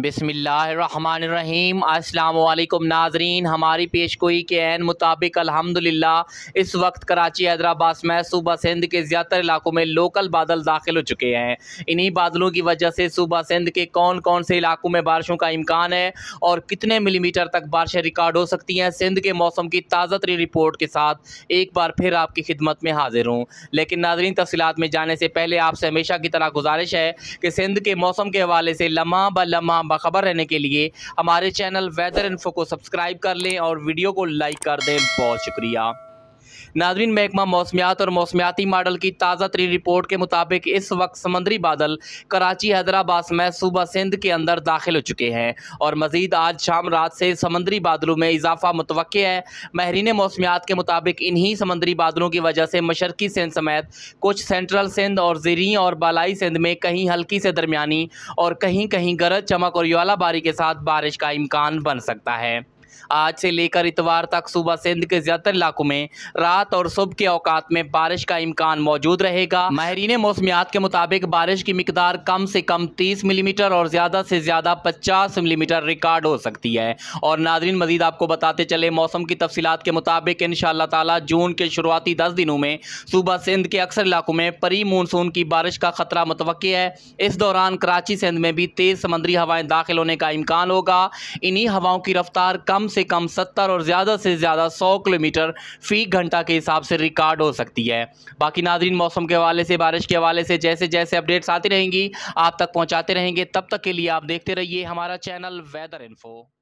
बिसमीम् अल्लाम नाजरीन हमारी पेश गोई के एन मुताबिक अल्हम्दुलिल्लाह इस वक्त कराची हैदराबाद में सूबा सिंध के ज़्यादातर इलाकों में लोकल बादल दाखिल हो चुके हैं इन्हीं बादलों की वजह से सूबा सिंध के कौन कौन से इलाकों में बारिशों का इम्कान है और कितने मिलीमीटर तक बारिशें रिकॉर्ड हो सकती हैं सिंध के मौसम की ताज़ा तरी रिपोर्ट के साथ एक बार फिर आपकी खिदमत में हाजिर हूँ लेकिन नाजरीन तफसीत में जाने से पहले आपसे हमेशा की तरह गुजारिश है कि सिंध के मौसम के हवाले से लम्हा ब लम्हा बाखबर रहने के लिए हमारे चैनल वेदर इन्फो को सब्सक्राइब कर लें और वीडियो को लाइक कर दें बहुत शुक्रिया नाजरीन महकमा मौसमियात और मौसमियाती मॉडल की ताज़ा तरीन रिपोर्ट के मुताबिक इस वक्त समंदरी बादल कराची हैदराबाद समेत सूबा सिंध के अंदर दाखिल हो चुके हैं और मजीद आज शाम रात से समंदरी बादलों में इजाफा मुतव है महरीन मौसमियात के मुताबिक इन्हीं समंदरी बादलों की वजह से मशरकी सिंध समेत कुछ सेंट्रल सिंध और जरी और बालाई सिंध में कहीं हल्की से दरमियानी और कहीं कहीं गरज चमक और यलाबारी के साथ बारिश का इम्कान बन सकता है आज से लेकर इतवार तक सुबह सिंध के ज्यादातर इलाकों में रात और सुबह के औकात में बारिश का इम्कान मौजूद रहेगा माहरीन मौसमियात के मुताबिक बारिश की मकदार कम से कम तीस मिलीमीटर और ज्यादा से ज्यादा पचास मिलीमीटर रिकॉर्ड हो सकती है और नादरीन मजीद आपको बताते चले मौसम की तफसीत के मुताबिक इन शाह जून के शुरुआती दस दिनों में सुबह सिंध के अक्सर इलाकों में परी मानसून की बारिश का खतरा मुतव है इस दौरान कराची सिंध में भी तेज़ समंदरी हवाएं दाखिल होने का इम्कान होगा इन्हीं हवाओं की रफ्तार कम से कम सत्तर और ज़्यादा से ज़्यादा सौ किलोमीटर फी घंटा के हिसाब से रिकॉर्ड हो सकती है बाकी नाजरीन मौसम के हवाले से बारिश के हवाले से जैसे जैसे अपडेट्स आती रहेंगी आप तक पहुँचाते रहेंगे तब तक के लिए आप देखते रहिए हमारा चैनल वेदर इन्फो